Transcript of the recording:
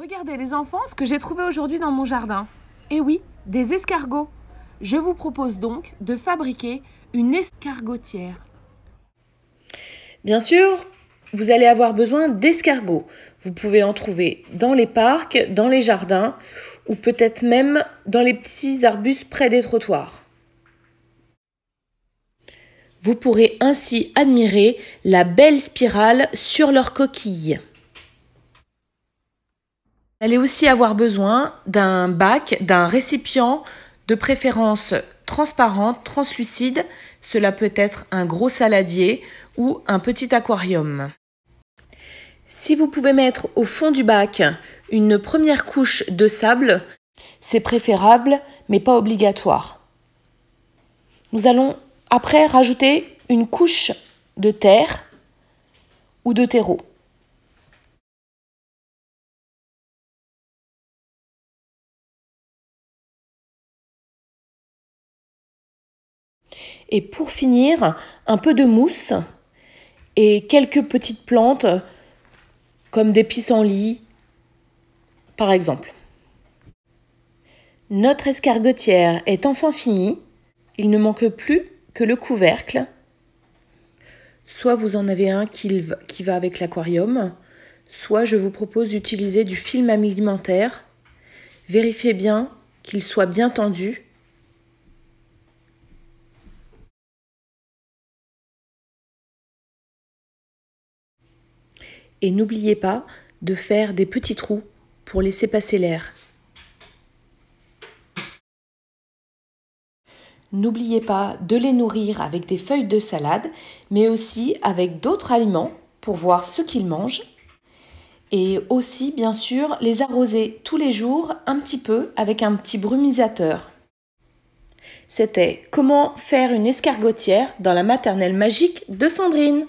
Regardez les enfants ce que j'ai trouvé aujourd'hui dans mon jardin. Eh oui, des escargots. Je vous propose donc de fabriquer une escargotière. Bien sûr, vous allez avoir besoin d'escargots. Vous pouvez en trouver dans les parcs, dans les jardins ou peut-être même dans les petits arbustes près des trottoirs. Vous pourrez ainsi admirer la belle spirale sur leur coquille allez aussi avoir besoin d'un bac, d'un récipient de préférence transparente, translucide. Cela peut être un gros saladier ou un petit aquarium. Si vous pouvez mettre au fond du bac une première couche de sable, c'est préférable mais pas obligatoire. Nous allons après rajouter une couche de terre ou de terreau. Et pour finir, un peu de mousse et quelques petites plantes comme des pissenlits, par exemple. Notre escargotière est enfin finie. Il ne manque plus que le couvercle. Soit vous en avez un qui va avec l'aquarium, soit je vous propose d'utiliser du film alimentaire. Vérifiez bien qu'il soit bien tendu Et n'oubliez pas de faire des petits trous pour laisser passer l'air. N'oubliez pas de les nourrir avec des feuilles de salade, mais aussi avec d'autres aliments pour voir ce qu'ils mangent. Et aussi, bien sûr, les arroser tous les jours un petit peu avec un petit brumisateur. C'était comment faire une escargotière dans la maternelle magique de Sandrine.